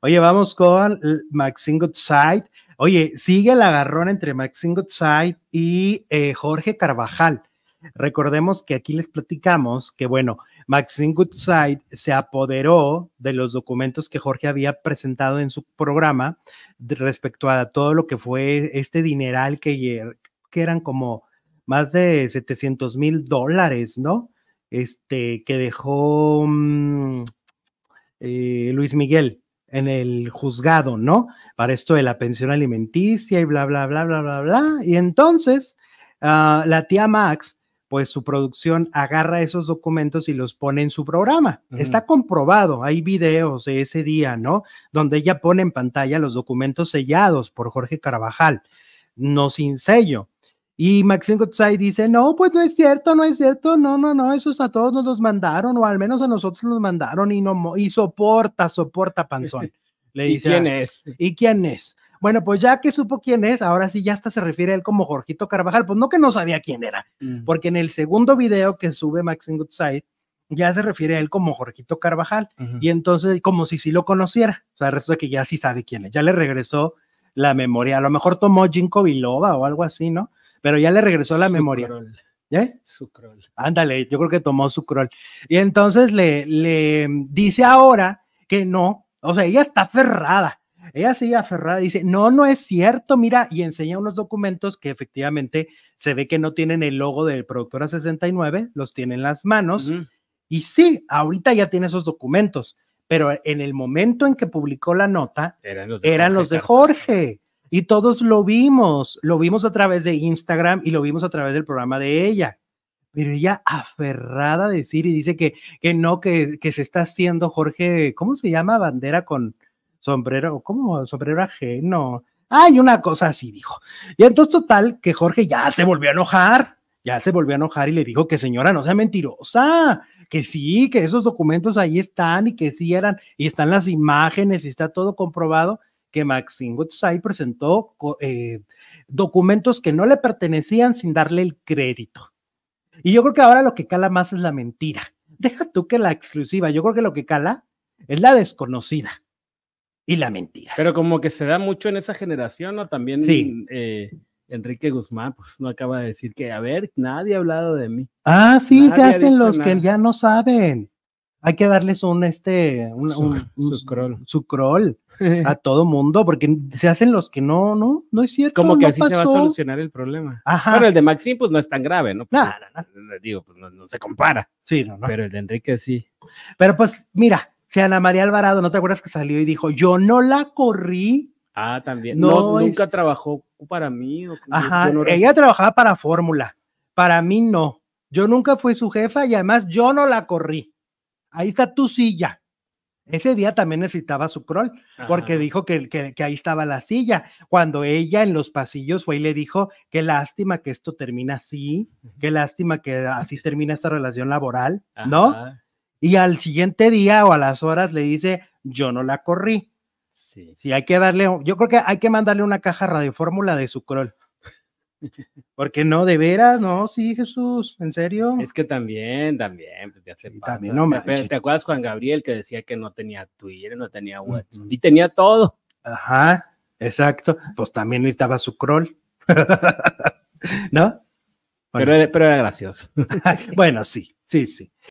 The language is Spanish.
Oye, vamos con Maxine Goodside. Oye, sigue el agarrón entre Maxine Goodside y eh, Jorge Carvajal. Recordemos que aquí les platicamos que, bueno, Maxine Goodside se apoderó de los documentos que Jorge había presentado en su programa respecto a todo lo que fue este dineral que, que eran como más de 700 mil dólares, ¿no? Este, que dejó mm, eh, Luis Miguel en el juzgado, ¿no? Para esto de la pensión alimenticia y bla, bla, bla, bla, bla, bla. Y entonces ah, la tía Max, pues su producción agarra esos documentos y los pone en su programa. Está comprobado, hay videos de ese día, ¿no? Donde ella pone en pantalla los documentos sellados por Jorge Carabajal, no sin sello. Y Maxine Goodside dice, no, pues no es cierto, no es cierto, no, no, no, esos a todos nos los mandaron, o al menos a nosotros nos mandaron y, no, y soporta, soporta Panzón. Le dice, ¿Y quién es? ¿Y quién es? Bueno, pues ya que supo quién es, ahora sí ya hasta se refiere a él como Jorgito Carvajal, pues no que no sabía quién era, mm. porque en el segundo video que sube Maxine Goodside, ya se refiere a él como Jorgito Carvajal, y entonces como si sí lo conociera, o sea, resulta que ya sí sabe quién es, ya le regresó la memoria, a lo mejor tomó Jinko Biloba o algo así, ¿no? pero ya le regresó la memoria. Su Ándale, yo creo que tomó su crawl. Y entonces le, le dice ahora que no, o sea, ella está aferrada. Ella sigue aferrada, dice, no, no es cierto, mira, y enseña unos documentos que efectivamente se ve que no tienen el logo del productora 69, los tiene en las manos. Y sí, ahorita ya tiene esos documentos, pero en el momento en que publicó la nota, eran los de Jorge. Y todos lo vimos, lo vimos a través de Instagram y lo vimos a través del programa de ella. Pero ella aferrada a decir y dice que, que no, que, que se está haciendo Jorge, ¿cómo se llama? Bandera con sombrero, ¿cómo? Sombrero ajeno. Ay, una cosa así, dijo. Y entonces, total, que Jorge ya se volvió a enojar, ya se volvió a enojar y le dijo que señora, no sea mentirosa, que sí, que esos documentos ahí están y que sí eran, y están las imágenes y está todo comprobado que Maxine Woodside presentó eh, documentos que no le pertenecían sin darle el crédito. Y yo creo que ahora lo que cala más es la mentira. Deja tú que la exclusiva, yo creo que lo que cala es la desconocida y la mentira. Pero como que se da mucho en esa generación, ¿no? También sí. Eh, Enrique Guzmán, pues no acaba de decir que, a ver, nadie ha hablado de mí. Ah, sí, hacen los que ya no saben. Hay que darles un este, un, su, scroll a todo mundo, porque se hacen los que no, no, no es cierto. Como que así se va a solucionar el problema. Ajá. el de Maxim, pues no es tan grave, ¿no? No, pues, no, eh, Digo, pues no, se compara. Sí, no, no. Pero el de Enrique sí. Pero pues, mira, si Ana María Alvarado, ¿no te acuerdas que salió y dijo, yo no la corrí? Ah, también. No, nunca trabajó para mí. Ajá, ella trabajaba para Fórmula. Para mí no. Yo nunca fui su jefa y además yo no la corrí. Ahí está tu silla. Ese día también necesitaba su crawl, porque dijo que, ahí estaba la silla. Cuando ella en los pasillos fue y le dijo, qué lástima que esto termina así, qué lástima que así termina esta relación laboral, ¿no? Y al siguiente día o a las horas le dice, yo no la corrí. Sí. sí, hay que darle, yo creo que hay que mandarle una caja radiofórmula de su crawl. Porque no, de veras, no, sí, Jesús, en serio. Es que también, también, pues ya También no ¿Te, acuerdas Juan Gabriel que decía que no tenía Twitter, no tenía WhatsApp? Y tenía todo. Ajá, exacto. Pues también necesitaba su crawl. ¿No? pero era gracioso. bueno, sí, sí, sí.